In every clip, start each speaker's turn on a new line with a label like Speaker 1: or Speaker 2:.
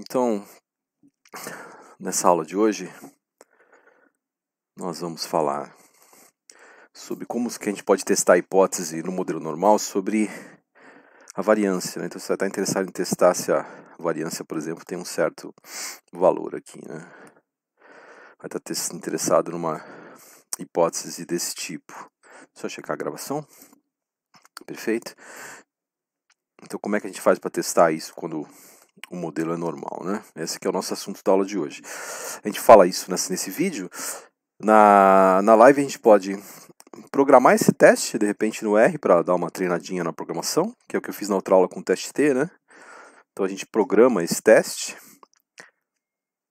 Speaker 1: Então, nessa aula de hoje, nós vamos falar sobre como que a gente pode testar a hipótese no modelo normal sobre a variância. Né? Então, você está interessado em testar se a variância, por exemplo, tem um certo valor aqui. Né? Vai estar interessado numa hipótese desse tipo. Só checar a gravação. Perfeito? Então, como é que a gente faz para testar isso quando o modelo é normal, né? Esse é o nosso assunto da aula de hoje. A gente fala isso nesse, nesse vídeo. Na, na live a gente pode programar esse teste, de repente, no R para dar uma treinadinha na programação, que é o que eu fiz na outra aula com o teste T, né? Então a gente programa esse teste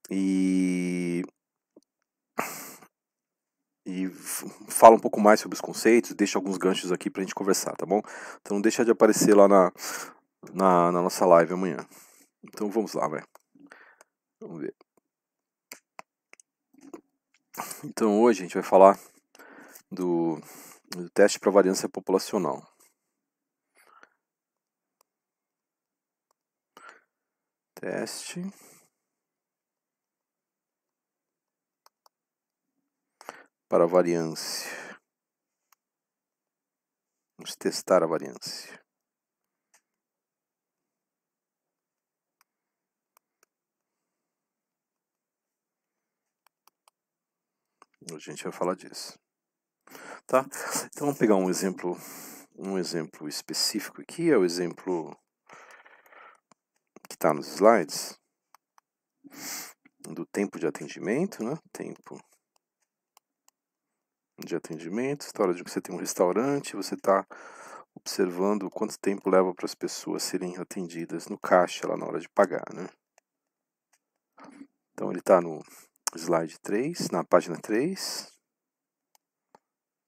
Speaker 1: e e fala um pouco mais sobre os conceitos, deixa alguns ganchos aqui para a gente conversar, tá bom? Então não deixa de aparecer lá na, na, na nossa live amanhã. Então vamos lá, velho. Vamos ver. Então hoje a gente vai falar do, do teste para variância populacional. Teste para variância. Vamos testar a variância. A gente vai falar disso. Tá? Então vamos pegar um exemplo, um exemplo específico aqui, é o exemplo que está nos slides do tempo de atendimento, né? Tempo de atendimento, história de que você tem um restaurante, você está observando quanto tempo leva para as pessoas serem atendidas no caixa lá na hora de pagar, né? Então ele está no slide 3, na página 3.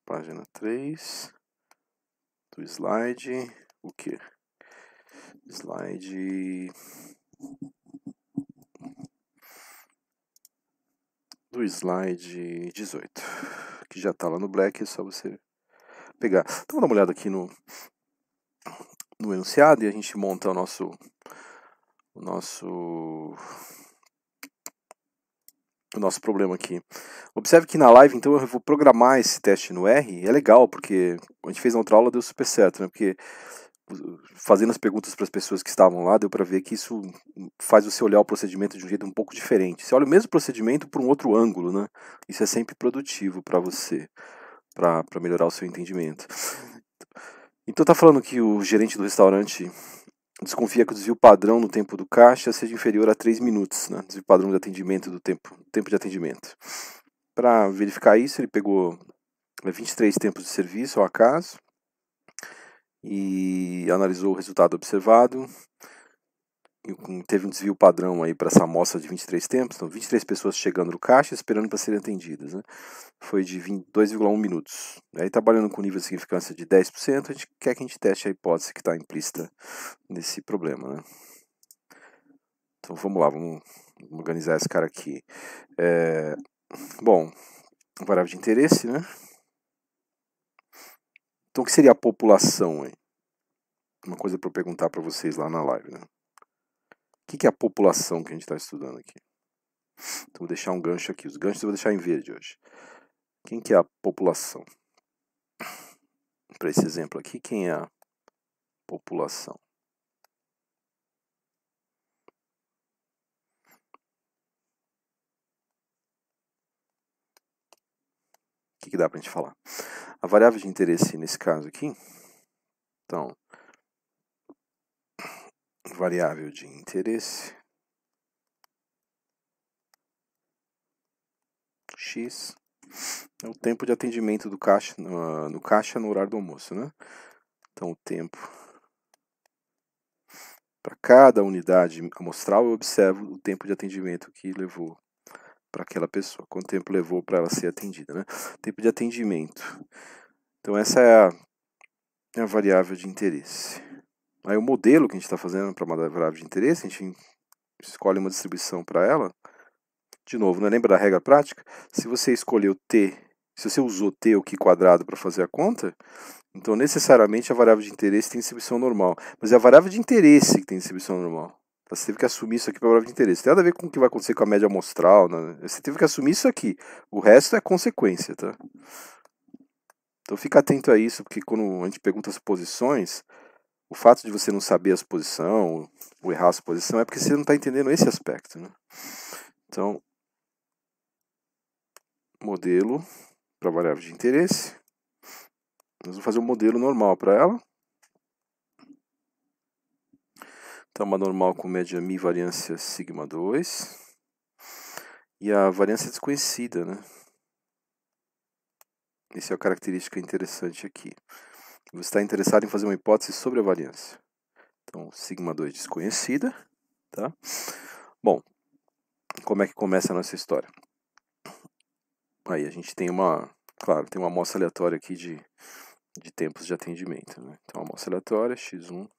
Speaker 1: Página 3 do slide, o que? Slide do slide 18, que já está lá no Black, é só você pegar. Então, vamos dar uma olhada aqui no, no enunciado e a gente monta o nosso, o nosso o nosso problema aqui. Observe que na live, então, eu vou programar esse teste no R. É legal, porque a gente fez na outra aula, deu super certo, né? Porque fazendo as perguntas para as pessoas que estavam lá, deu para ver que isso faz você olhar o procedimento de um jeito um pouco diferente. Você olha o mesmo procedimento por um outro ângulo, né? Isso é sempre produtivo para você, para melhorar o seu entendimento. Então, tá falando que o gerente do restaurante desconfia que o desvio padrão no tempo do caixa seja inferior a 3 minutos, né? Desvio padrão de atendimento do tempo, tempo de atendimento. Para verificar isso, ele pegou 23 é, tempos de serviço ao acaso e analisou o resultado observado teve um desvio padrão aí para essa amostra de 23 tempos, então 23 pessoas chegando no caixa esperando para serem atendidas, né? Foi de 2,1 minutos. Aí trabalhando com nível de significância de 10%, a gente quer que a gente teste a hipótese que está implícita nesse problema, né? Então vamos lá, vamos organizar esse cara aqui. É... Bom, variável de interesse, né? Então o que seria a população aí? Uma coisa para eu perguntar para vocês lá na live, né? que, que é a população que a gente está estudando aqui? Então, vou deixar um gancho aqui. Os ganchos eu vou deixar em verde hoje. Quem que é a população? Para esse exemplo aqui, quem é a população? O que, que dá para a gente falar? A variável de interesse nesse caso aqui, então, variável de interesse x é o tempo de atendimento do caixa no, no caixa no horário do almoço, né? Então o tempo para cada unidade amostral eu observo o tempo de atendimento que levou para aquela pessoa, quanto tempo levou para ela ser atendida, né? Tempo de atendimento. Então essa é a, é a variável de interesse. Aí o modelo que a gente está fazendo para uma variável de interesse, a gente escolhe uma distribuição para ela. De novo, né? lembra da regra prática? Se você escolheu t, se você usou t ou q quadrado para fazer a conta, então necessariamente a variável de interesse tem distribuição normal. Mas é a variável de interesse que tem distribuição normal. Tá? Você teve que assumir isso aqui para a variável de interesse. Tem nada a ver com o que vai acontecer com a média amostral. Né? Você teve que assumir isso aqui. O resto é consequência. Tá? Então fica atento a isso, porque quando a gente pergunta as posições, o fato de você não saber a posição, ou errar a posição, é porque você não está entendendo esse aspecto. Né? Então, modelo para variável de interesse. Nós vamos fazer um modelo normal para ela. Então, uma normal com média mi variância sigma 2. E a variância desconhecida, né? Essa é a característica interessante aqui. Você está interessado em fazer uma hipótese sobre a variância. Então, sigma 2 desconhecida, tá? Bom, como é que começa a nossa história? Aí a gente tem uma, claro, tem uma amostra aleatória aqui de, de tempos de atendimento, né? Então, amostra aleatória, x1,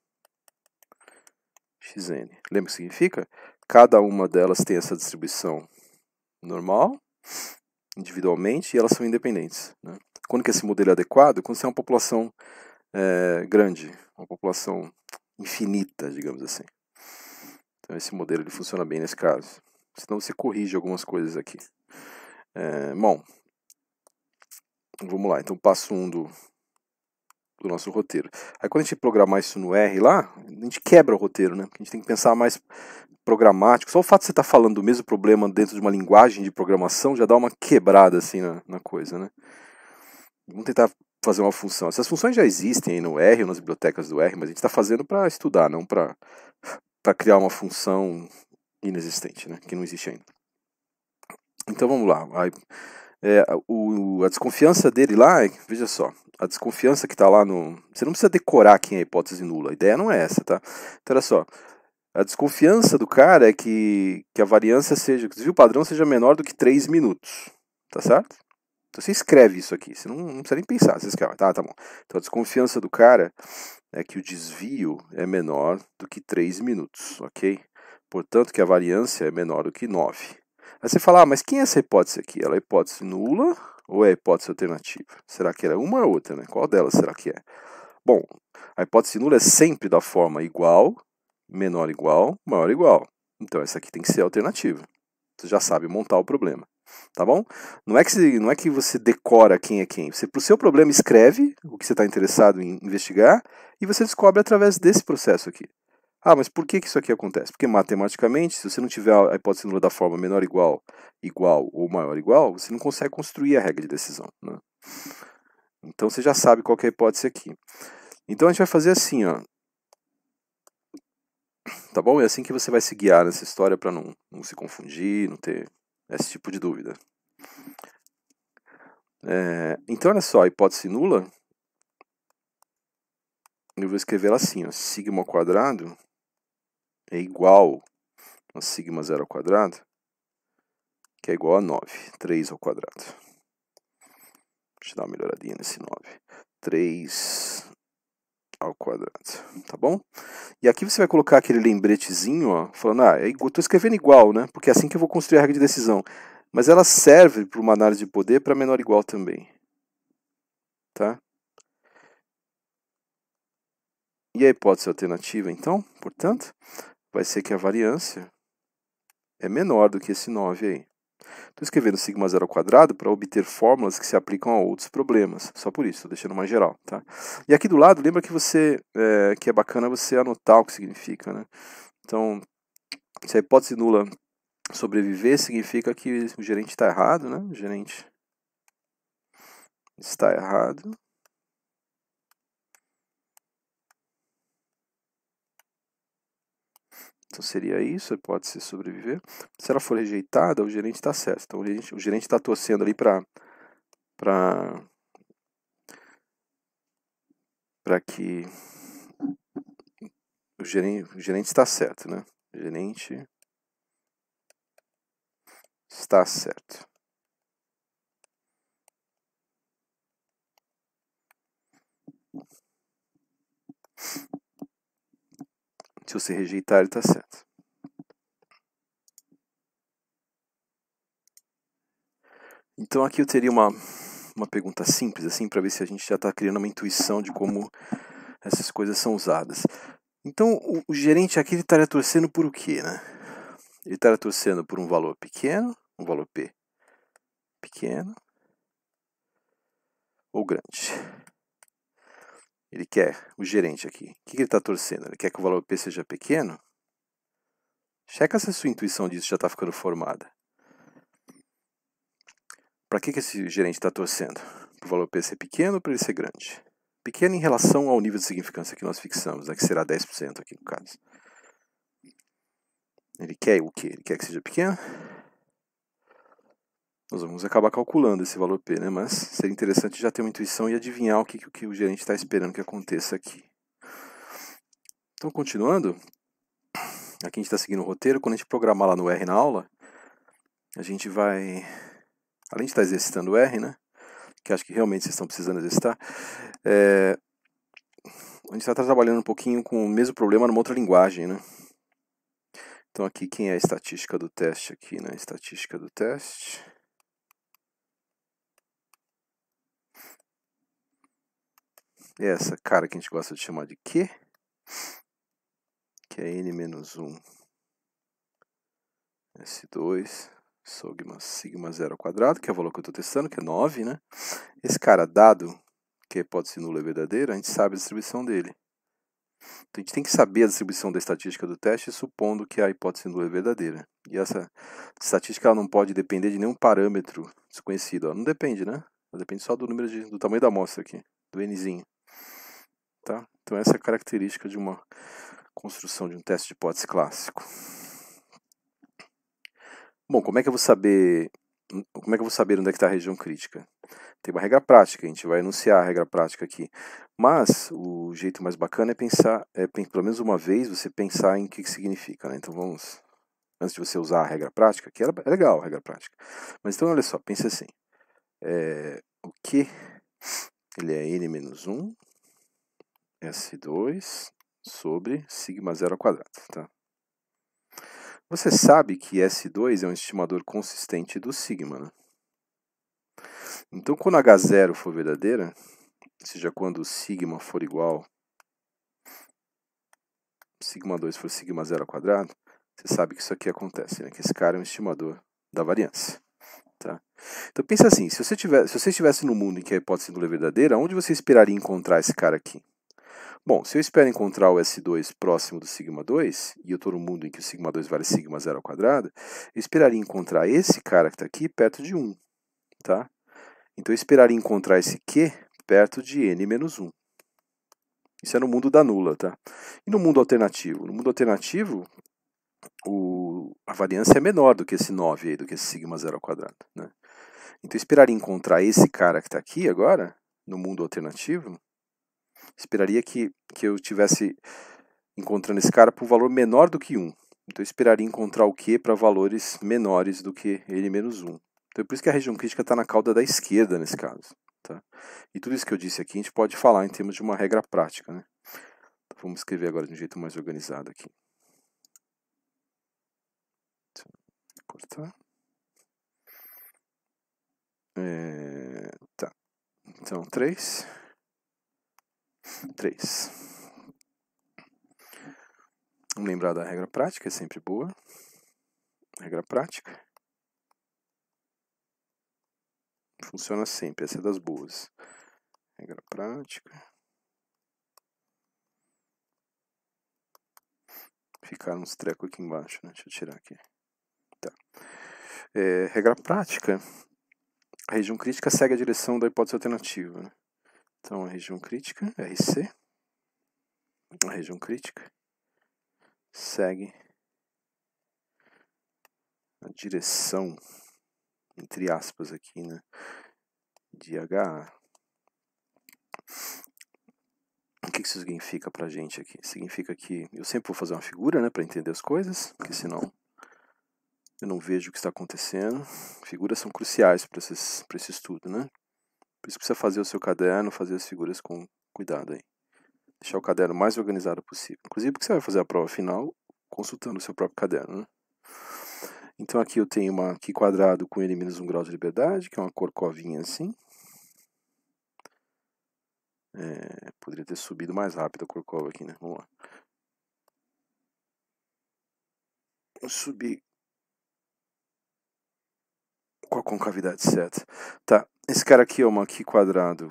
Speaker 1: xn. Lembra o que significa? Cada uma delas tem essa distribuição normal, individualmente, e elas são independentes, né? Quando que esse modelo é adequado? Quando você é uma população é, grande, uma população infinita, digamos assim. Então esse modelo ele funciona bem nesse caso. Senão você corrige algumas coisas aqui. É, bom, vamos lá. Então passo um do, do nosso roteiro. Aí quando a gente programar isso no R lá, a gente quebra o roteiro, né? Porque a gente tem que pensar mais programático. Só o fato de você estar tá falando do mesmo problema dentro de uma linguagem de programação já dá uma quebrada assim na, na coisa, né? vamos tentar fazer uma função. Essas funções já existem no R ou nas bibliotecas do R, mas a gente está fazendo para estudar, não para criar uma função inexistente, né? que não existe ainda. Então vamos lá. é, o, a desconfiança dele lá, veja só, a desconfiança que está lá no. Você não precisa decorar quem é a hipótese nula, a ideia não é essa, tá? Então olha só. A desconfiança do cara é que, que a variância seja, que o desvio padrão seja menor do que 3 minutos, tá certo? Então, você escreve isso aqui, você não, não precisa nem pensar, você escreve, tá, tá bom. Então a desconfiança do cara é que o desvio é menor do que 3 minutos, ok? Portanto que a variância é menor do que 9. Aí você fala, ah, mas quem é essa hipótese aqui? Ela é hipótese nula ou é hipótese alternativa? Será que era é uma ou outra, né? Qual delas será que é? Bom, a hipótese nula é sempre da forma igual, menor igual, maior igual. Então essa aqui tem que ser alternativa. Você já sabe montar o problema tá bom? Não é que, não é que você decora quem é quem. Você, para o seu problema, escreve o que você está interessado em investigar e você descobre através desse processo aqui. Ah, mas por que, que isso aqui acontece? Porque matematicamente, se você não tiver a hipótese nula da forma menor igual, igual ou maior igual, você não consegue construir a regra de decisão. Né? Então você já sabe qual é a hipótese aqui. Então a gente vai fazer assim, ó. Tá bom? É assim que você vai se guiar nessa história para não, não se confundir, não ter esse tipo de dúvida. É, então, olha só, a hipótese nula, eu vou escrever ela assim, ó, sigma ao quadrado é igual a sigma zero ao quadrado, que é igual a 9, 3 ao quadrado. Deixa eu dar uma melhoradinha nesse 9. 3 ao quadrado, tá bom? E aqui você vai colocar aquele lembretezinho, ó, falando, ah, eu é estou escrevendo igual, né? Porque é assim que eu vou construir a regra de decisão. Mas ela serve para uma análise de poder para menor igual também, tá? E a hipótese alternativa, então, portanto, vai ser que a variância é menor do que esse 9 aí. Estou escrevendo σ zero ao quadrado para obter fórmulas que se aplicam a outros problemas. Só por isso, estou deixando mais geral. Tá? E aqui do lado, lembra que você é, que é bacana você anotar o que significa. Né? Então, se a hipótese nula sobreviver, significa que o gerente está errado. Né? O gerente está errado. Então seria isso, pode se sobreviver. Se ela for rejeitada, o gerente está certo. Então o gerente está torcendo ali para para para que o gerente, o gerente está certo, né? O gerente está certo. Se você rejeitar, ele está certo. Então aqui eu teria uma, uma pergunta simples, assim, para ver se a gente já está criando uma intuição de como essas coisas são usadas. Então o, o gerente aqui estaria torcendo por o quê, né? Ele estaria torcendo por um valor pequeno, um valor P pequeno ou grande. Ele quer, o gerente aqui, o que ele está torcendo? Ele quer que o valor P seja pequeno? Checa se a sua intuição disso já está ficando formada. Para que, que esse gerente está torcendo? Para o valor P ser pequeno ou para ele ser grande? Pequeno em relação ao nível de significância que nós fixamos, né, que será 10% aqui no caso. Ele quer o quê? Ele quer que seja pequeno? Nós vamos acabar calculando esse valor P, né? mas seria interessante já ter uma intuição e adivinhar o que, que o gerente está esperando que aconteça aqui. Então, continuando, aqui a gente está seguindo o roteiro. Quando a gente programar lá no R na aula, a gente vai, além de estar tá exercitando o R, né? que acho que realmente vocês estão precisando exercitar, é, a gente está trabalhando um pouquinho com o mesmo problema numa outra linguagem, né? Então aqui quem é a estatística do teste aqui, né? Estatística do teste. essa cara que a gente gosta de chamar de Q, que é N-1 S2 sigma, sigma 0 ao quadrado, que é o valor que eu estou testando, que é 9, né? Esse cara dado, que a hipótese nula é verdadeira a gente sabe a distribuição dele. Então, a gente tem que saber a distribuição da estatística do teste, supondo que a hipótese nula é verdadeira. E essa estatística ela não pode depender de nenhum parâmetro desconhecido. Ela não depende, né? Ela depende só do número de, do tamanho da amostra aqui, do nzinho. Tá? Então essa é a característica de uma construção de um teste de hipótese clássico. Bom, como é que eu vou saber como é que eu vou saber onde é está a região crítica? Tem uma regra prática, a gente vai enunciar a regra prática aqui. Mas o jeito mais bacana é pensar, é, pelo menos uma vez, você pensar em o que, que significa. Né? Então vamos, antes de você usar a regra prática, que é legal a regra prática. Mas então olha só, pense assim. É, o que ele é n menos 1 S2 sobre sigma zero ao quadrado. Tá? Você sabe que S2 é um estimador consistente do sigma, né? Então, quando H0 for verdadeira, ou seja, quando sigma for igual, sigma 2 for sigma zero ao quadrado, você sabe que isso aqui acontece, né? Que esse cara é um estimador da variância. Tá? Então pensa assim, se você, tivesse se você estivesse no mundo em que a hipótese não é verdadeira, onde você esperaria encontrar esse cara aqui? Bom, se eu espero encontrar o S2 próximo do sigma 2, e eu estou no mundo em que o sigma 2 vale sigma 0 ao quadrado, eu esperaria encontrar esse cara que está aqui perto de 1, tá? Então eu esperaria encontrar esse Q perto de N menos 1. Isso é no mundo da nula, tá? E no mundo alternativo? No mundo alternativo, o, a variância é menor do que esse 9 aí, do que esse sigma 0 ao quadrado, né? Então eu esperaria encontrar esse cara que está aqui agora, no mundo alternativo, esperaria que, que eu tivesse encontrando esse cara por valor menor do que 1. Então eu esperaria encontrar o que para valores menores do que ele menos 1. Então é por isso que a região crítica está na cauda da esquerda nesse caso. Tá? E tudo isso que eu disse aqui a gente pode falar em termos de uma regra prática. Né? Então, vamos escrever agora de um jeito mais organizado aqui. Cortar. É, tá. Então, 3. 3. Vamos lembrar da regra prática, é sempre boa. Regra prática. Funciona sempre, essa é das boas. Regra prática. Ficaram uns trecos aqui embaixo, né? Deixa eu tirar aqui. Tá. É, regra prática. A região crítica segue a direção da hipótese alternativa. Né? Então, a região crítica, RC, a região crítica, segue a direção, entre aspas aqui, né, de HA. O que isso significa pra gente aqui? Significa que eu sempre vou fazer uma figura, né, para entender as coisas, porque senão eu não vejo o que está acontecendo. Figuras são cruciais para esse estudo, né? Por isso precisa fazer o seu caderno, fazer as figuras com cuidado aí. Deixar o caderno mais organizado possível. Inclusive porque você vai fazer a prova final consultando o seu próprio caderno, né? Então aqui eu tenho uma aqui quadrado com ele menos um grau de liberdade, que é uma corcovinha assim. É, poderia ter subido mais rápido a cova aqui, né? Vamos lá. Vou subir com a concavidade certa. Tá, esse cara aqui é uma aqui quadrado.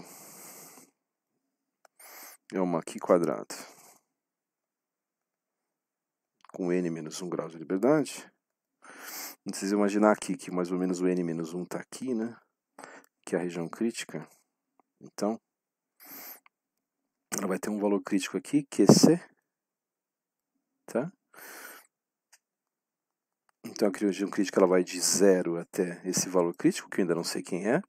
Speaker 1: É uma aqui quadrado. Com n menos 1 grau de liberdade. Não precisa imaginar aqui que mais ou menos o n menos 1 está aqui, né? Que é a região crítica. Então, ela vai ter um valor crítico aqui, QC, tá? Então a região crítica ela vai de zero até esse valor crítico, que eu ainda não sei quem é.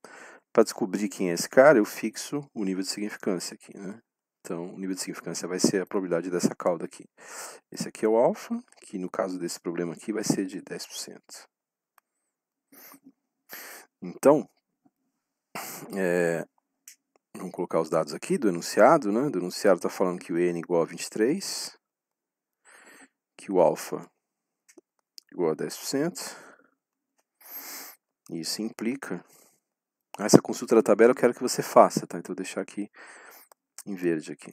Speaker 1: Para descobrir quem é esse cara, eu fixo o nível de significância aqui, né? Então, o nível de significância vai ser a probabilidade dessa cauda aqui. Esse aqui é o alfa, que no caso desse problema aqui vai ser de 10%. Então, é, vamos colocar os dados aqui do enunciado. Né? Do enunciado está falando que o n é igual a 23, que o alfa igual a 10%. Isso implica. Ah, essa consulta da tabela eu quero que você faça, tá? Então vou deixar aqui em verde aqui.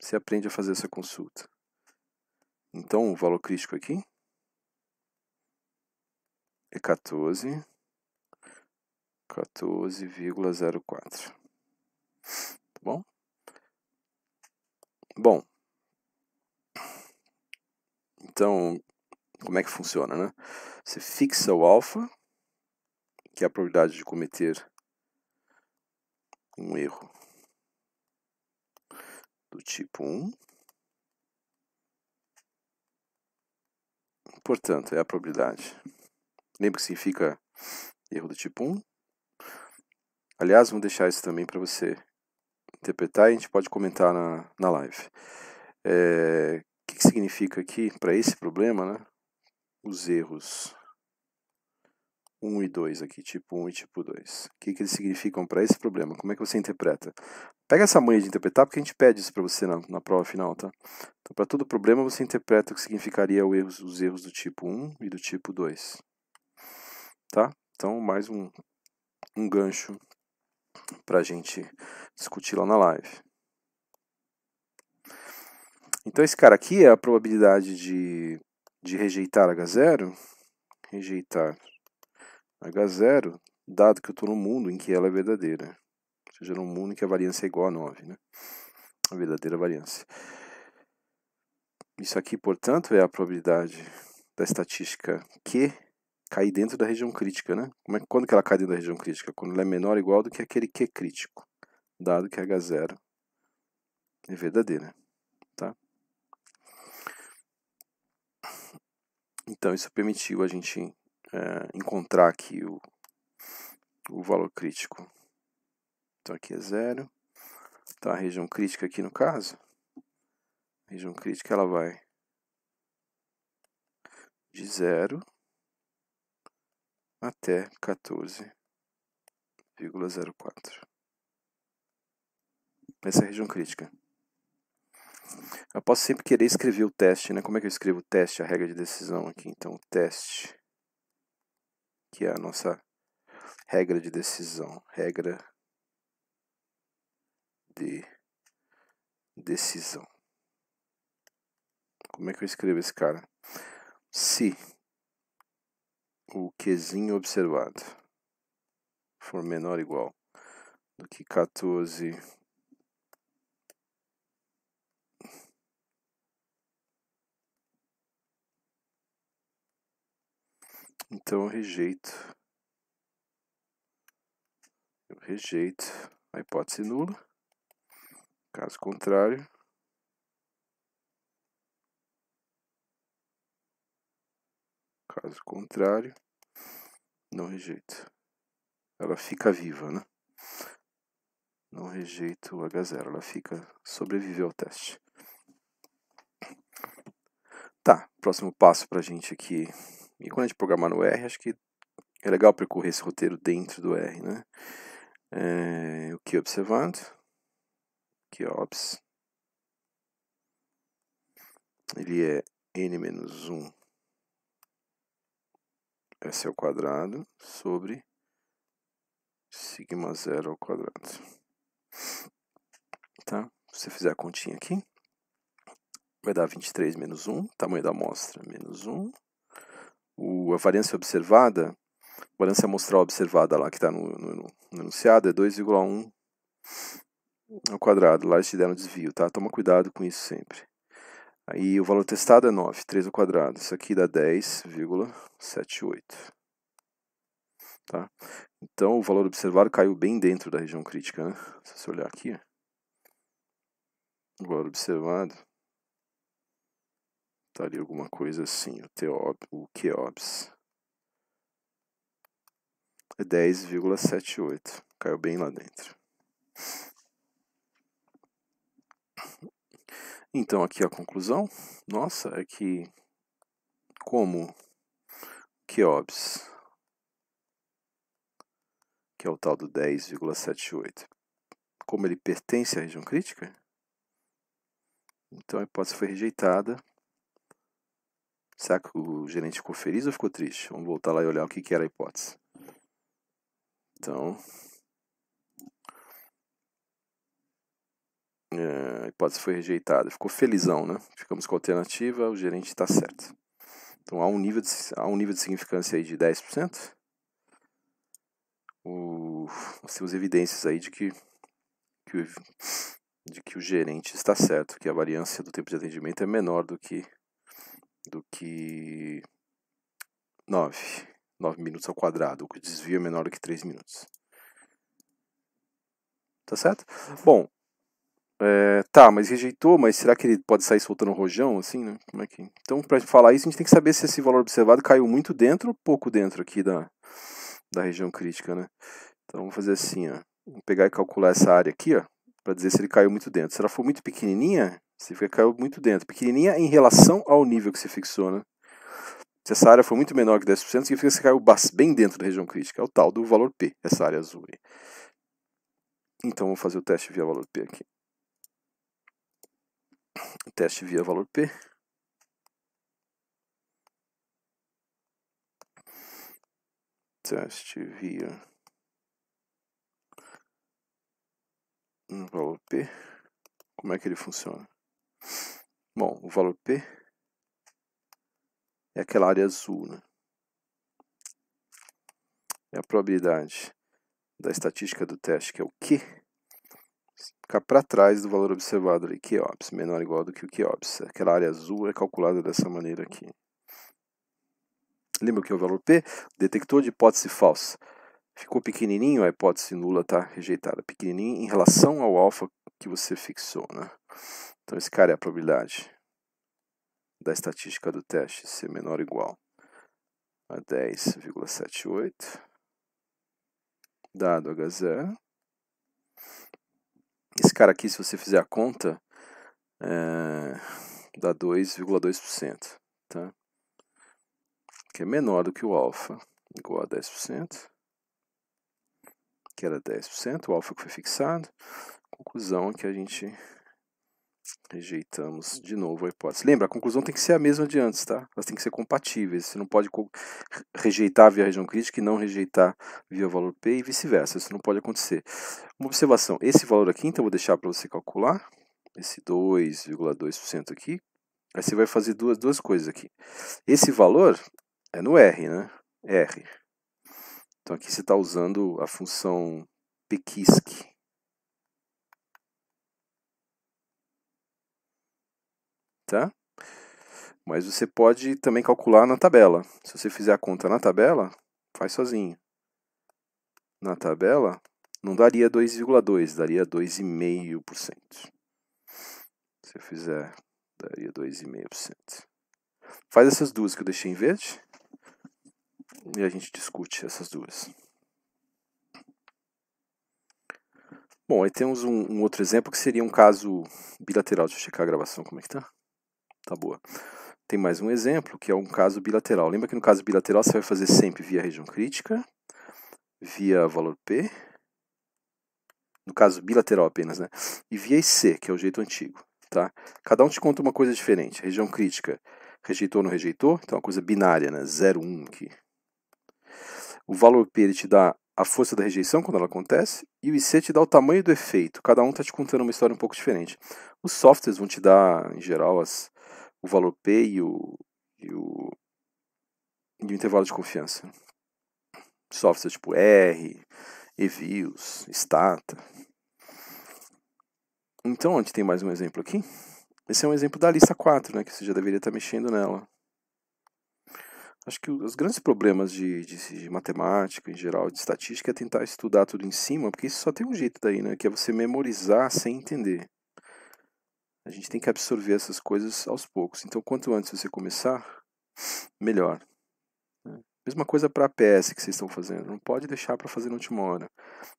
Speaker 1: Você aprende a fazer essa consulta. Então o valor crítico aqui é 14 14,04. Tá bom? Bom. Então, como é que funciona, né? Você fixa o alfa, que é a probabilidade de cometer um erro do tipo 1. Portanto, é a probabilidade. Lembra que significa erro do tipo 1? Aliás, vou deixar isso também para você interpretar e a gente pode comentar na, na live. O é, que significa aqui, para esse problema, né? os erros 1 e 2 aqui, tipo 1 e tipo 2. O que, que eles significam para esse problema? Como é que você interpreta? Pega essa manha de interpretar, porque a gente pede isso para você na, na prova final, tá? Então, para todo problema, você interpreta o que significaria erros, os erros do tipo 1 e do tipo 2. Tá? Então, mais um, um gancho para a gente discutir lá na live. Então, esse cara aqui é a probabilidade de de rejeitar H0, rejeitar H0, dado que eu estou no mundo em que ela é verdadeira. Ou seja, no mundo em que a variância é igual a 9, né? A verdadeira variância. Isso aqui, portanto, é a probabilidade da estatística Q cair dentro da região crítica, né? Como é, quando que ela cai dentro da região crítica? Quando ela é menor ou igual do que aquele Q crítico, dado que H0 é verdadeira. Então, isso permitiu a gente é, encontrar aqui o, o valor crítico. Então, aqui é zero. Tá, a região crítica aqui no caso. A região crítica ela vai de zero até 14,04. Essa é a região crítica. Eu posso sempre querer escrever o teste, né? Como é que eu escrevo o teste, a regra de decisão aqui? Então, o teste, que é a nossa regra de decisão. Regra de decisão. Como é que eu escrevo esse cara? Se o quezinho observado for menor ou igual do que 14 Então eu rejeito. Eu rejeito a hipótese é nula. Caso contrário, caso contrário, não rejeito. Ela fica viva, né? Não rejeito o H0, ela fica sobrevive ao teste. Tá, próximo passo a gente aqui e quando a gente programar no R, acho que é legal percorrer esse roteiro dentro do R, né? É, o que observando, que ops ele é n menos 1 s ao quadrado sobre sigma zero ao quadrado. Tá? Se você fizer a continha aqui, vai dar 23 menos 1, tamanho da amostra menos 1, o, a variância observada, a variância amostral observada lá que está no, no, no, enunciado é 2,1 ao quadrado. Lá eles te deram desvio, tá? Toma cuidado com isso sempre. Aí o valor testado é 9, 3 ao quadrado. Isso aqui dá 10,78. Tá? Então o valor observado caiu bem dentro da região crítica, né? Se você olhar aqui, o valor observado estaria alguma coisa assim, o, Teob, o Keops. É 10,78. Caiu bem lá dentro. Então, aqui a conclusão nossa é que, como Keops, que é o tal do 10,78, como ele pertence à região crítica, então a hipótese foi rejeitada Será que o gerente ficou feliz ou ficou triste? Vamos voltar lá e olhar o que, que era a hipótese. Então. É, a hipótese foi rejeitada. Ficou felizão, né? Ficamos com a alternativa, o gerente está certo. Então há um nível de, há um nível de significância aí de 10%. O, nós assim, temos evidências aí de que, que, de que o gerente está certo, que a variância do tempo de atendimento é menor do que do que 9. 9 minutos ao quadrado. O desvio é menor do que 3 minutos. Tá certo? Bom, é, tá, mas rejeitou, mas será que ele pode sair soltando rojão, assim, né? Como é que... Então, para falar isso, a gente tem que saber se esse valor observado caiu muito dentro ou pouco dentro aqui da, da região crítica, né? Então, vamos fazer assim, ó. Vamos pegar e calcular essa área aqui, ó, para dizer se ele caiu muito dentro. Se ela for muito pequenininha, você caiu muito dentro. Pequenininha em relação ao nível que você fixou, né? Se essa área for muito menor que 10%, significa que você caiu bem dentro da região crítica. É o tal do valor P, essa área azul aí. Então, vou fazer o teste via valor P aqui. Teste via valor P. Teste via valor P. Como é que ele funciona? Bom, o valor P é aquela área azul, né? É a probabilidade da estatística do teste, que é o Q, ficar para trás do valor observado ali, QOPS, menor ou igual do que o QOPS. Aquela área azul é calculada dessa maneira aqui. Lembra que é o valor P? Detector de hipótese falsa. Ficou pequenininho, a hipótese nula está rejeitada. Pequenininho em relação ao alfa que você fixou, né? Então, esse cara é a probabilidade da estatística do teste ser menor ou igual a 10,78 dado H0. Esse cara aqui, se você fizer a conta, é, dá 2,2%, tá? Que é menor do que o alfa, igual a 10%, que era 10%, o alfa que foi fixado conclusão que a gente rejeitamos de novo a hipótese. Lembra, a conclusão tem que ser a mesma de antes, tá? Elas têm que ser compatíveis. Você não pode rejeitar via região crítica e não rejeitar via valor P e vice-versa. Isso não pode acontecer. Uma observação, esse valor aqui, então, eu vou deixar para você calcular, esse 2,2% aqui. Aí você vai fazer duas, duas coisas aqui. Esse valor é no R, né? R. Então aqui você está usando a função pquisk, tá? Mas você pode também calcular na tabela. Se você fizer a conta na tabela, faz sozinho. Na tabela, não daria 2,2, daria 2,5%. Se eu fizer, daria 2,5%. Faz essas duas que eu deixei em verde e a gente discute essas duas. Bom, aí temos um, um outro exemplo que seria um caso bilateral. Deixa eu checar a gravação como é que tá tá boa. Tem mais um exemplo, que é um caso bilateral. Lembra que no caso bilateral você vai fazer sempre via região crítica, via valor P, no caso bilateral apenas, né? E via IC, que é o jeito antigo, tá? Cada um te conta uma coisa diferente. Região crítica, rejeitou ou não rejeitou? Então, é uma coisa binária, né? 0, 1 um aqui. O valor P ele te dá a força da rejeição quando ela acontece, e o IC te dá o tamanho do efeito. Cada um está te contando uma história um pouco diferente. Os softwares vão te dar, em geral, as, o valor P e o, e o, e o intervalo de confiança. Software tipo R, Evius, Stata. Então, a gente tem mais um exemplo aqui. Esse é um exemplo da lista 4, né, que você já deveria estar mexendo nela. Acho que os grandes problemas de, de, de, matemática, em geral, de estatística, é tentar estudar tudo em cima, porque isso só tem um jeito daí, né? Que é você memorizar sem entender. A gente tem que absorver essas coisas aos poucos. Então, quanto antes você começar, melhor. Né? Mesma coisa para a PS que vocês estão fazendo. Não pode deixar para fazer na última hora.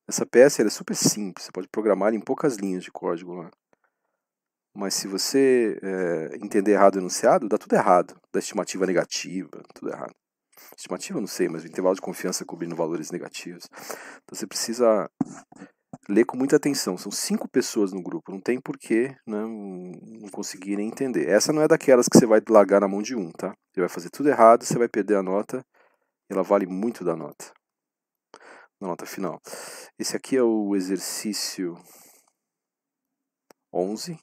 Speaker 1: Essa PS é super simples. Você pode programar em poucas linhas de código lá. Mas se você é, entender errado o enunciado, dá tudo errado. Dá estimativa negativa, tudo errado. Estimativa eu não sei, mas o intervalo de confiança cobrindo valores negativos. Então você precisa lê com muita atenção. São cinco pessoas no grupo, não tem porquê né, não conseguirem entender. Essa não é daquelas que você vai largar na mão de um, tá? Ele vai fazer tudo errado, você vai perder a nota. Ela vale muito da nota. Na nota final. Esse aqui é o exercício 11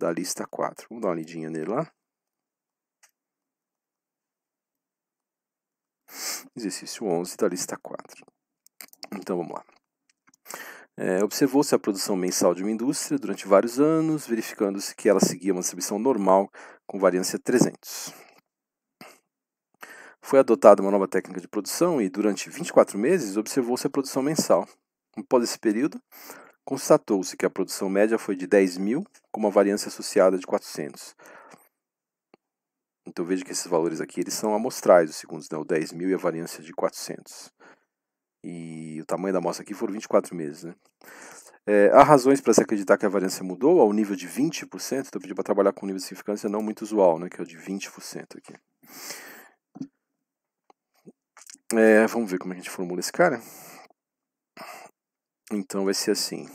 Speaker 1: da lista 4. Vamos dar uma lidinha nele lá. Exercício 11 da lista 4. Então vamos lá. É, Observou-se a produção mensal de uma indústria durante vários anos, verificando-se que ela seguia uma distribuição normal com variância 300. Foi adotada uma nova técnica de produção e, durante 24 meses, observou-se a produção mensal. Após esse período, constatou-se que a produção média foi de 10 mil, com uma variância associada de 400. Então veja que esses valores aqui eles são amostrais, os segundos, né? o 10 mil e a variância de 400 e o tamanho da amostra aqui foram 24 meses. Né? É, há razões para se acreditar que a variância mudou ao nível de 20%, então pedi para trabalhar com um nível de significância não muito usual, né, que é o de 20% aqui. É, vamos ver como é a gente formula esse cara. Então vai ser assim.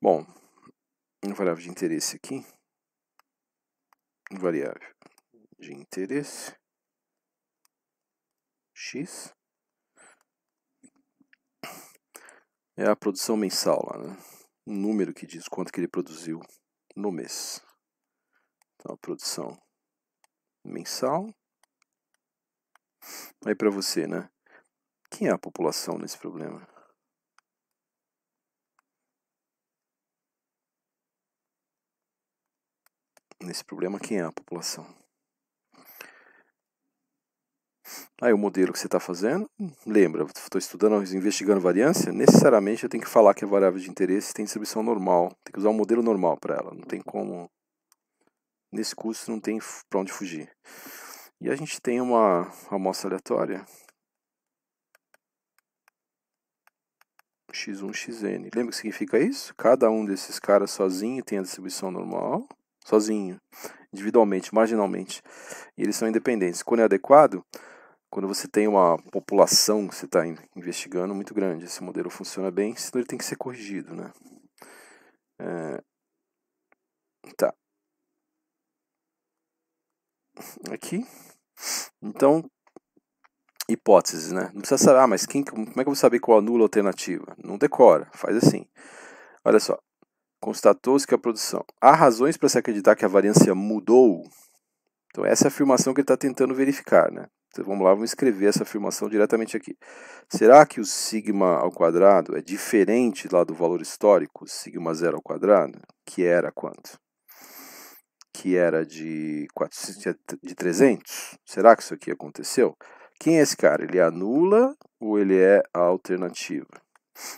Speaker 1: Bom, uma variável de interesse aqui. Variável de interesse. X é a produção mensal lá, né? Um número que diz quanto que ele produziu no mês. Então, a produção mensal. Aí para você, né? Quem é a população nesse problema? Nesse problema, quem é a população? Aí o modelo que você está fazendo, lembra, estou estudando, investigando variância, necessariamente eu tenho que falar que a variável de interesse tem distribuição normal, tem que usar um modelo normal para ela, não tem como, nesse curso não tem para onde fugir. E a gente tem uma amostra aleatória, x1, xn. Lembra o que significa isso? Cada um desses caras sozinho tem a distribuição normal, sozinho, individualmente, marginalmente, e eles são independentes. Quando é adequado, quando você tem uma população que você está investigando muito grande, esse modelo funciona bem, senão ele tem que ser corrigido, né? É... Tá. Aqui. Então, hipóteses, né? Não precisa saber, ah, mas quem, como é que eu vou saber qual a a alternativa? Não decora, faz assim. Olha só. Constatou-se que a produção. Há razões para se acreditar que a variância mudou? Então, essa é a afirmação que ele está tentando verificar, né? Então, vamos lá, vamos escrever essa afirmação diretamente aqui. Será que o sigma ao quadrado é diferente lá do valor histórico, sigma zero ao quadrado, que era quanto? Que era de, 400, de 300? Será que isso aqui aconteceu? Quem é esse cara? Ele anula ou ele é a alternativa?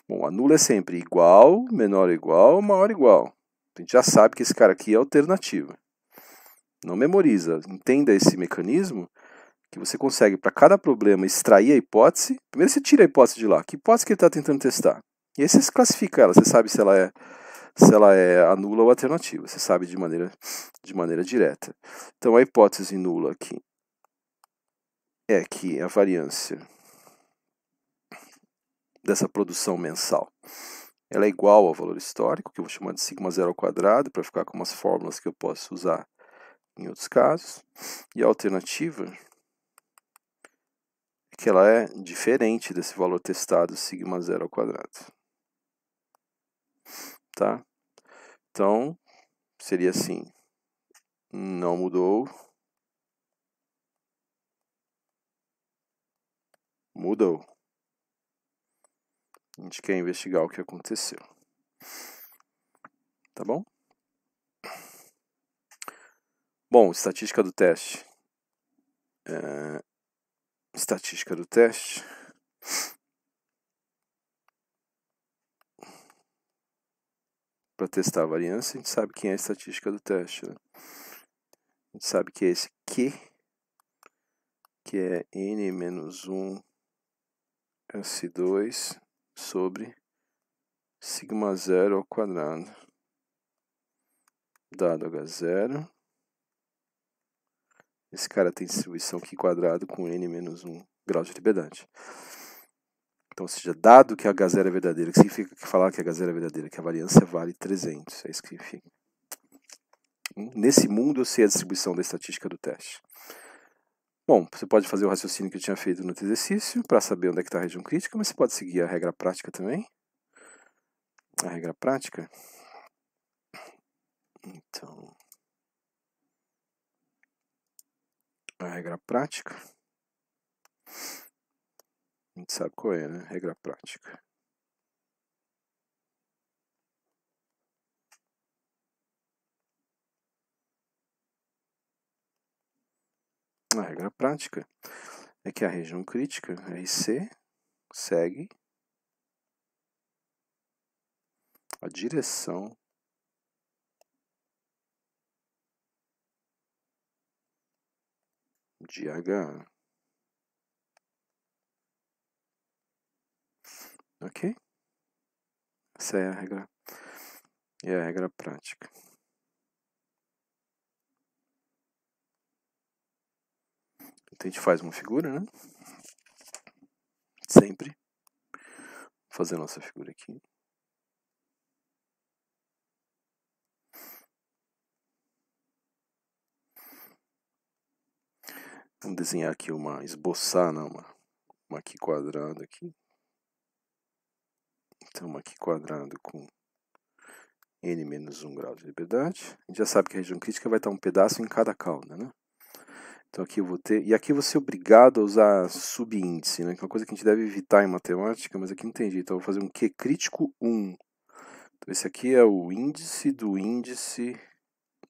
Speaker 1: Bom, anula é sempre igual, menor ou igual, maior ou igual. A gente já sabe que esse cara aqui é alternativa. Não memoriza, entenda esse mecanismo que você consegue para cada problema extrair a hipótese, primeiro você tira a hipótese de lá, que hipótese que ele está tentando testar. E aí você classifica ela, você sabe se ela é se ela é a nula ou alternativa, você sabe de maneira, de maneira direta. Então a hipótese nula aqui é que a variância dessa produção mensal ela é igual ao valor histórico, que eu vou chamar de sigma zero ao quadrado, para ficar com umas fórmulas que eu posso usar em outros casos. E a alternativa que ela é diferente desse valor testado sigma zero ao quadrado. Tá? Então, seria assim. Não mudou. Mudou. A gente quer investigar o que aconteceu. Tá bom? Bom, estatística do teste. É, Estatística do teste. Para testar a variância, a gente sabe quem é a estatística do teste. Né? A gente sabe que é esse Q, que é N menos 1 S2 sobre sigma 0 ao quadrado, dado H0 esse cara tem distribuição que quadrado com n menos 1 grau de liberdade. Então, ou seja, dado que H0 é verdadeiro, que significa que falar que H0 é verdadeira, que a variância vale 300, é isso que significa. Hum, nesse mundo eu sei a distribuição da estatística do teste. Bom, você pode fazer o raciocínio que eu tinha feito no outro exercício para saber onde é que está a região crítica, mas você pode seguir a regra prática também. A regra prática. Então, a regra prática. A gente sabe qual é, né? Regra prática. A regra prática é que a região crítica, RC, segue a direção de H. Ok? Essa é a regra. e é a regra prática. Então a gente faz uma figura, né? Sempre. Vou fazer a nossa figura aqui. Vamos desenhar aqui uma, esboçar, não né, uma, uma aqui quadrada aqui. Então, uma aqui quadrado com n menos 1 grau de liberdade. A gente já sabe que a região crítica vai estar um pedaço em cada cauda, né? Então aqui eu vou ter... E aqui eu vou ser é obrigado a usar subíndice, né? Que é uma coisa que a gente deve evitar em matemática, mas aqui não tem jeito. Então eu vou fazer um Q crítico 1. Então esse aqui é o índice do índice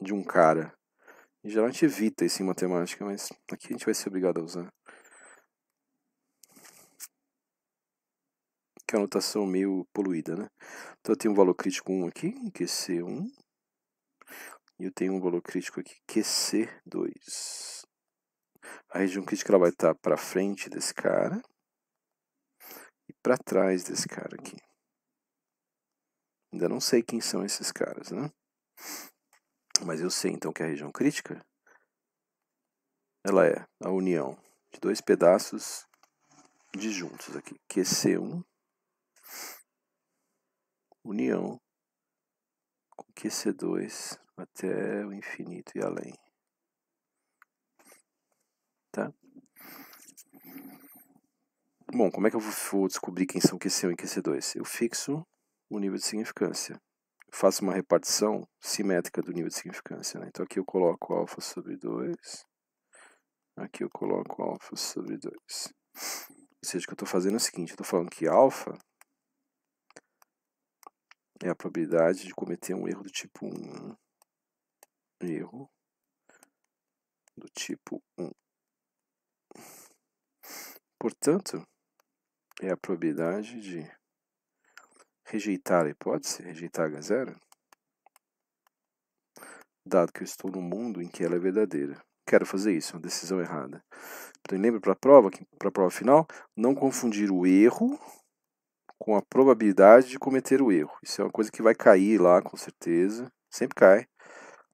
Speaker 1: de um cara. Em geral a gente evita isso em matemática, mas aqui a gente vai ser obrigado a usar. Que é uma notação meio poluída, né? Então eu tenho um valor crítico 1 aqui, QC1. E eu tenho um valor crítico aqui, QC2. A região crítica ela vai estar para frente desse cara e para trás desse cara aqui. Ainda não sei quem são esses caras, né? Mas eu sei então que a região crítica ela é a união de dois pedaços disjuntos aqui, QC1 união com QC2 até o infinito e além. Tá? Bom, como é que eu vou descobrir quem são QC1 e QC2? Eu fixo o nível de significância faço uma repartição simétrica do nível de significância. Né? Então aqui eu coloco alfa sobre 2, aqui eu coloco alfa sobre 2. Ou seja, o que eu estou fazendo é o seguinte, eu estou falando que alfa é a probabilidade de cometer um erro do tipo 1. Erro do tipo 1. Portanto, é a probabilidade de rejeitar a hipótese, rejeitar H0, dado que eu estou num mundo em que ela é verdadeira. Quero fazer isso, é uma decisão errada. Então, lembra para a prova, para a prova final, não confundir o erro com a probabilidade de cometer o erro. Isso é uma coisa que vai cair lá, com certeza, sempre cai.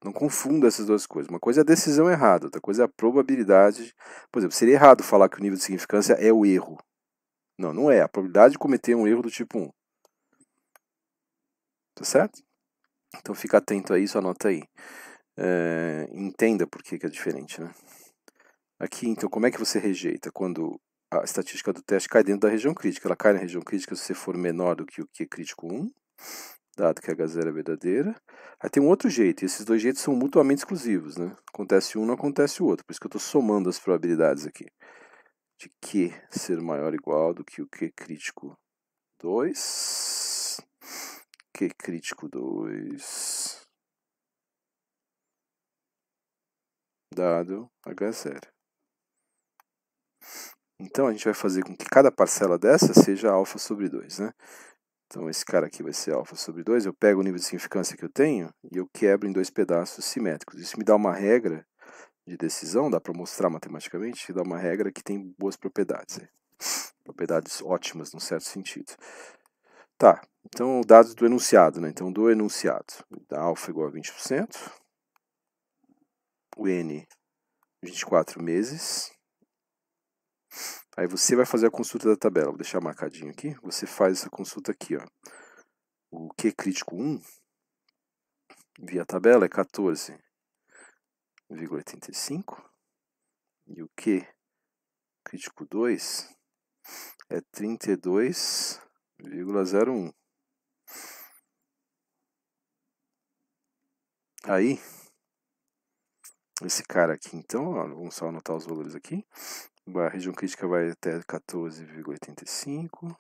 Speaker 1: Não confunda essas duas coisas. Uma coisa é a decisão errada, outra coisa é a probabilidade. Por exemplo, seria errado falar que o nível de significância é o erro. Não, não é. A probabilidade de cometer um erro do tipo 1 tá certo? Então fica atento a isso, anota aí. É, entenda por que, que é diferente, né? Aqui, então, como é que você rejeita quando a estatística do teste cai dentro da região crítica? Ela cai na região crítica se você for menor do que o que é crítico 1, dado que a H0 é verdadeira. Aí tem um outro jeito, e esses dois jeitos são mutuamente exclusivos, né? Acontece um, não acontece o outro. Por isso que eu estou somando as probabilidades aqui. De Q ser maior ou igual do que o Q crítico 2 que Crítico 2. Dado H0. É então a gente vai fazer com que cada parcela dessa seja alfa sobre 2, né? Então esse cara aqui vai ser alfa sobre 2, eu pego o nível de significância que eu tenho e eu quebro em dois pedaços simétricos. Isso me dá uma regra de decisão, dá para mostrar matematicamente, que dá uma regra que tem boas propriedades. Né? Propriedades ótimas, num certo sentido. Tá, então, dados do enunciado, né? Então, do enunciado, da alfa igual a 20%, o N, 24 meses. Aí você vai fazer a consulta da tabela, vou deixar marcadinho aqui. Você faz essa consulta aqui, ó. O Q crítico 1, via tabela, é 14,85. E o Q crítico 2 é 32,01. Aí, esse cara aqui, então, ó, vamos só anotar os valores aqui. A região crítica vai até 14,85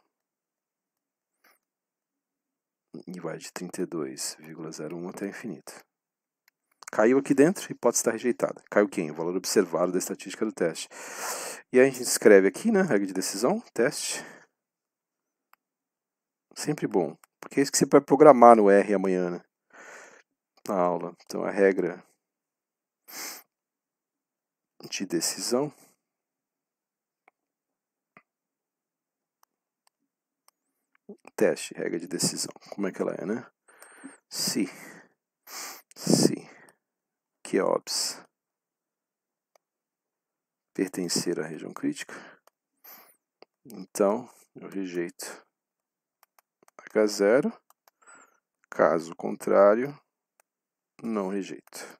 Speaker 1: e vai de 32,01 até infinito. Caiu aqui dentro, hipótese está rejeitada. Caiu quem? O valor observado da estatística do teste. E aí a gente escreve aqui, né? Regra de decisão, teste. Sempre bom porque é isso que você vai programar no R amanhã, né? Na aula. Então a regra de decisão. Teste, regra de decisão. Como é que ela é, né? Se, se Keops pertencer à região crítica, então eu rejeito fica zero. Caso contrário, não rejeito.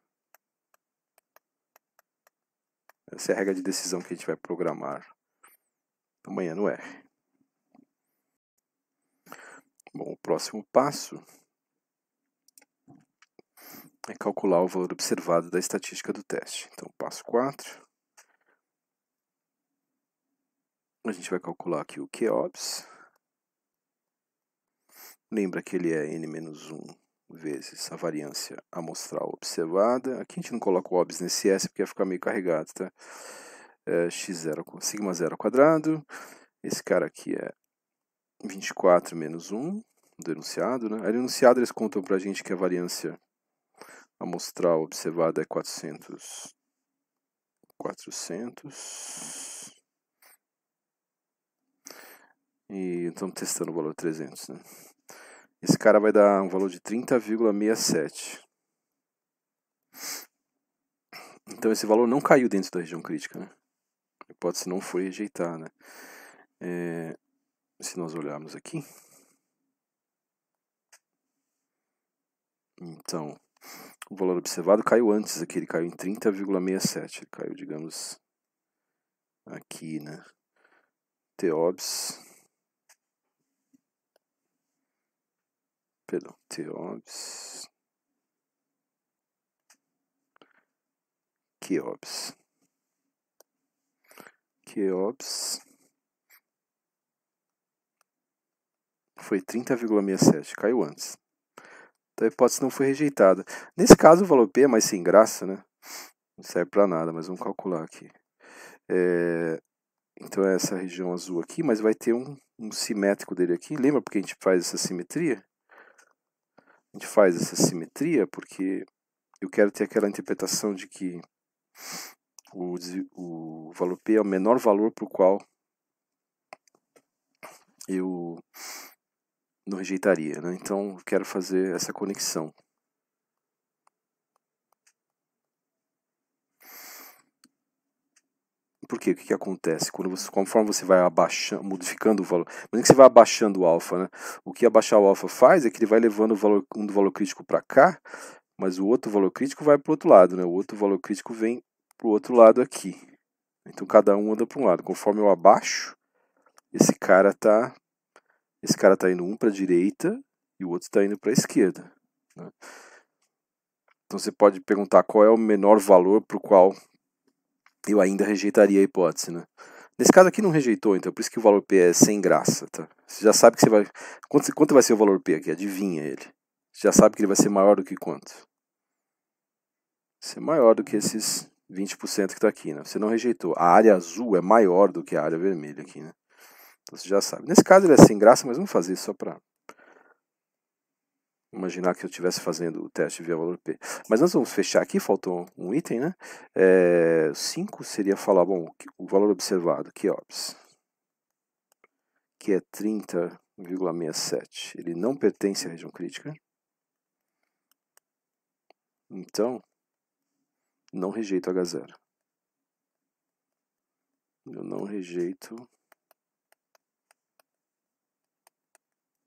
Speaker 1: Essa é a regra de decisão que a gente vai programar amanhã no R. Bom, o próximo passo é calcular o valor observado da estatística do teste. Então, passo 4. A gente vai calcular aqui o QOBS. Lembra que ele é n-1 vezes a variância amostral observada. Aqui a gente não coloca o OBS nesse S porque vai ficar meio carregado, tá? É, x0, sigma 0 ao quadrado. Esse cara aqui é 24 menos 1 do enunciado, né? Aí, no enunciado eles contam para a gente que a variância amostral observada é 400 400 e estamos testando o valor 300, né? Esse cara vai dar um valor de 30,67. Então esse valor não caiu dentro da região crítica, né? A hipótese não foi rejeitar, né? É, se nós olharmos aqui. Então, o valor observado caiu antes aqui, ele caiu em 30,67. Caiu, digamos, aqui, né? TOBS perdão, Teobis, Queobis, Queobis foi 30,67, caiu antes. Então a hipótese não foi rejeitada. Nesse caso o valor P é mais sem graça, né? Não serve para nada, mas vamos calcular aqui. É, então é essa região azul aqui, mas vai ter um, um simétrico dele aqui. Lembra porque a gente faz essa simetria? a gente faz essa simetria porque eu quero ter aquela interpretação de que o, o valor P é o menor valor para o qual eu não rejeitaria. Né? Então, eu quero fazer essa conexão. Porque o que, que acontece? Quando você, conforme você vai abaixando, modificando o valor, mesmo que você vai abaixando o alfa, né? O que abaixar o alfa faz é que ele vai levando o valor, um do valor crítico para cá, mas o outro valor crítico vai para o outro lado, né? O outro valor crítico vem para o outro lado aqui. Então cada um anda para um lado. Conforme eu abaixo, esse cara tá esse cara tá indo um para a direita e o outro está indo para a esquerda. Né? Então você pode perguntar qual é o menor valor para o qual eu ainda rejeitaria a hipótese, né? Nesse caso aqui não rejeitou, então por isso que o valor P é sem graça, tá? Você já sabe que você vai... Quanto, quanto vai ser o valor P aqui? Adivinha ele. Você já sabe que ele vai ser maior do que quanto? Vai ser maior do que esses 20% que está aqui, né? Você não rejeitou. A área azul é maior do que a área vermelha aqui, né? Então você já sabe. Nesse caso ele é sem graça, mas vamos fazer só para imaginar que eu estivesse fazendo o teste via valor P. Mas nós vamos fechar aqui, faltou um item, né? 5 é, seria falar, bom, o valor observado, que ops, que é 30,67. Ele não pertence à região crítica. Então, não rejeito H0. Eu não rejeito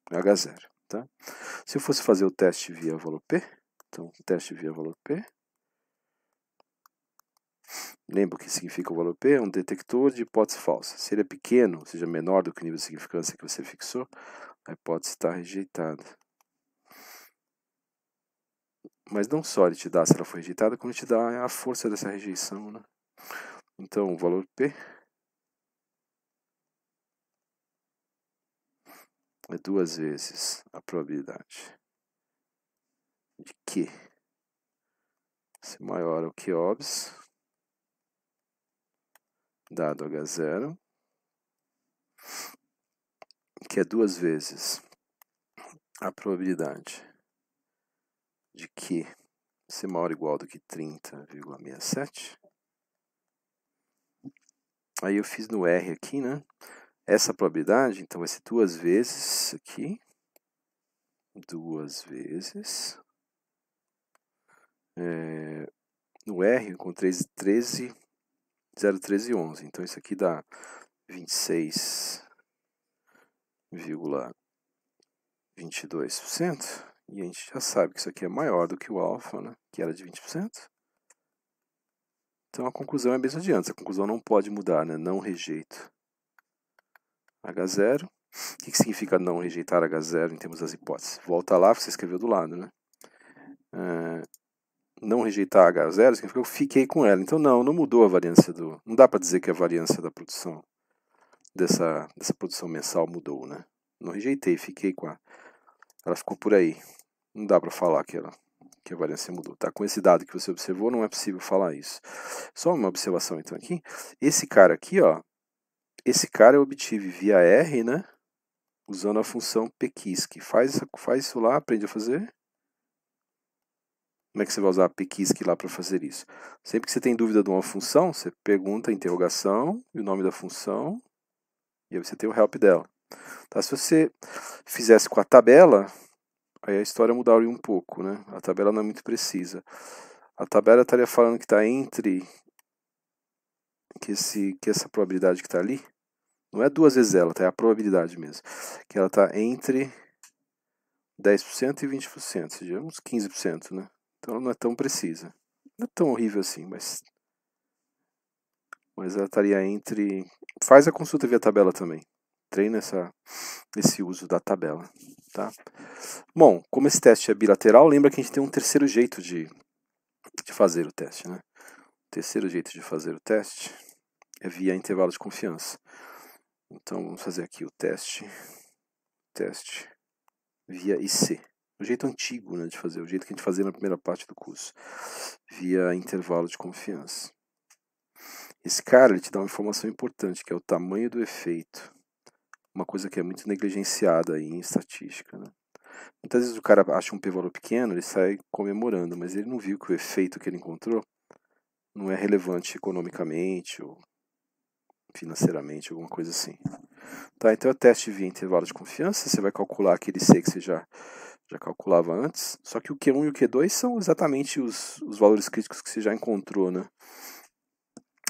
Speaker 1: H0. Tá? Se eu fosse fazer o teste via valor-p, então teste via valor-p, Lembra o que significa o valor P? É um detector de hipótese falsa. Se ele é pequeno, ou seja, menor do que o nível de significância que você fixou, a hipótese está rejeitada. Mas não só ele te dá se ela foi rejeitada, como ele te dá a força dessa rejeição. Né? Então, o valor P é duas vezes a probabilidade de que ser maior o que OBS, dado H0, que é duas vezes a probabilidade de que ser maior ou igual do que 30,67. Aí eu fiz no R aqui, né? Essa probabilidade, então, vai ser duas vezes aqui, duas vezes. É, no R, eu encontrei 13, 0, 13, 11. Então, isso aqui dá 26,22%. E a gente já sabe que isso aqui é maior do que o alfa, né? que era de 20%. Então, a conclusão é a mesma de antes. A conclusão não pode mudar, né? Não rejeito H0. O que, significa não rejeitar H0 em termos das hipóteses? Volta lá, você escreveu do lado, né? É, não rejeitar H0 significa que eu fiquei com ela. Então, não, não mudou a variância do... Não dá para dizer que a variância da produção, dessa, dessa produção mensal mudou, né? Não rejeitei, fiquei com a... Ela ficou por aí. Não dá para falar que ela que a variância mudou, tá? Com esse dado que você observou, não é possível falar isso. Só uma observação, então, aqui. Esse cara aqui, ó, esse cara eu obtive via R, né? Usando a função pquisk. Faz, faz isso lá, aprende a fazer. Como é que você vai usar a pquisk lá para fazer isso? Sempre que você tem dúvida de uma função, você pergunta a interrogação e o nome da função. E aí você tem o help dela. Tá? Se você fizesse com a tabela, aí a história mudaria um pouco, né? A tabela não é muito precisa. A tabela estaria falando que está entre que, esse, que essa probabilidade que está ali não é duas vezes ela, tá? É a probabilidade mesmo. Que ela está entre 10% e 20%, ou seja, uns 15%, né? Então ela não é tão precisa. Não é tão horrível assim, mas. Mas ela estaria entre. Faz a consulta via tabela também. Treina essa, esse uso da tabela. Tá? Bom, como esse teste é bilateral, lembra que a gente tem um terceiro jeito de, de fazer o teste. Né? O terceiro jeito de fazer o teste é via intervalo de confiança. Então vamos fazer aqui o teste. Teste via IC. O jeito antigo né, de fazer, o jeito que a gente fazia na primeira parte do curso. Via intervalo de confiança. Esse cara ele te dá uma informação importante, que é o tamanho do efeito. Uma coisa que é muito negligenciada aí em estatística. Né? Muitas vezes o cara acha um p-valor pequeno, ele sai comemorando, mas ele não viu que o efeito que ele encontrou não é relevante economicamente ou financeiramente, alguma coisa assim. Tá, então é teste via intervalo de confiança, você vai calcular aquele C que você já, já calculava antes, só que o Q1 e o Q2 são exatamente os, os valores críticos que você já encontrou, né?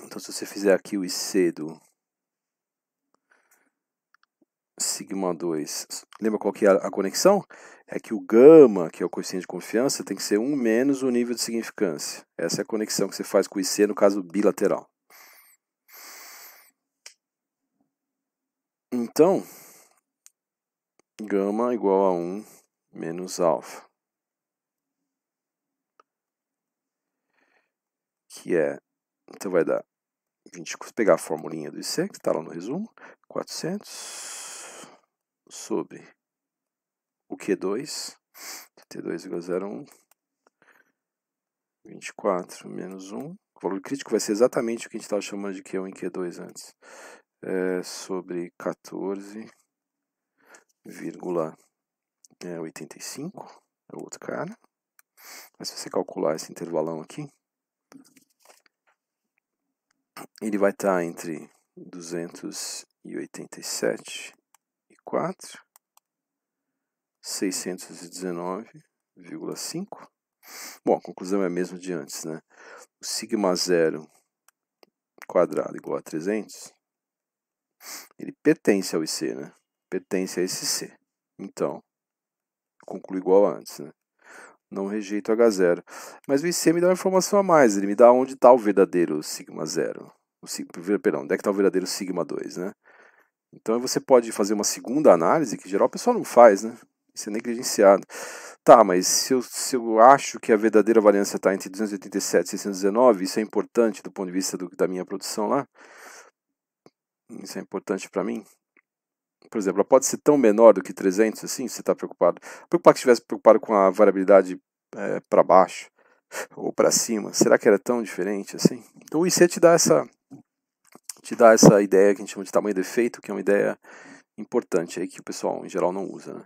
Speaker 1: Então se você fizer aqui o IC do sigma 2, lembra qual que é a conexão? É que o gama, que é o coeficiente de confiança, tem que ser 1 menos o nível de significância. Essa é a conexão que você faz com o IC no caso bilateral. Então, gama igual a 1 menos alfa, que é, então vai dar 20, pegar a formulinha do IC, que está lá no resumo, 400 sobre o Q2, T2 igual a 0,1, 24 menos 1, o valor crítico vai ser exatamente o que a gente estava chamando de Q1 e Q2 antes é, sobre 14,85 é o é outro cara. Mas se você calcular esse intervalão aqui, ele vai estar tá entre 287 e 4, 619,5. Bom, a conclusão é a mesma de antes, né? O sigma zero quadrado igual a 300 ele pertence ao IC, né? Pertence a esse C. Então, concluo igual antes, né? Não rejeito H0. Mas o IC me dá uma informação a mais, ele me dá onde está o verdadeiro sigma 0. O sig... Perdão, onde é que está o verdadeiro sigma 2, né? Então você pode fazer uma segunda análise, que geral o pessoal não faz, né? Isso é negligenciado. Tá, mas se eu, se eu acho que a verdadeira variância está entre 287 e 619, isso é importante do ponto de vista do, da minha produção lá, isso é importante para mim. Por exemplo, ela pode ser tão menor do que 300 assim, se você está preocupado. Preocupar que estivesse preocupado com a variabilidade é, eh, para baixo ou para cima. Será que era tão diferente assim? Então o IC te dá essa te dá essa ideia que a gente chama de tamanho de efeito, que é uma ideia importante aí que o pessoal em geral não usa, né?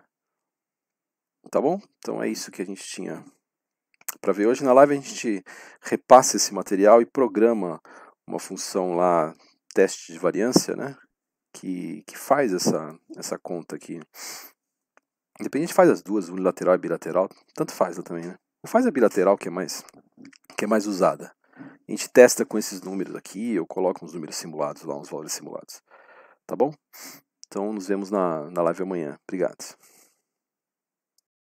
Speaker 1: Tá bom? Então é isso que a gente tinha para ver hoje na live a gente repassa esse material e programa uma função lá teste de variância, né? Que, que faz essa, essa conta aqui. Independente faz as duas, unilateral e bilateral, tanto faz também, né? Faz a bilateral que é mais que é mais usada. A gente testa com esses números aqui, eu coloco uns números simulados lá, uns valores simulados. Tá bom? Então nos vemos na, na live amanhã. Obrigado.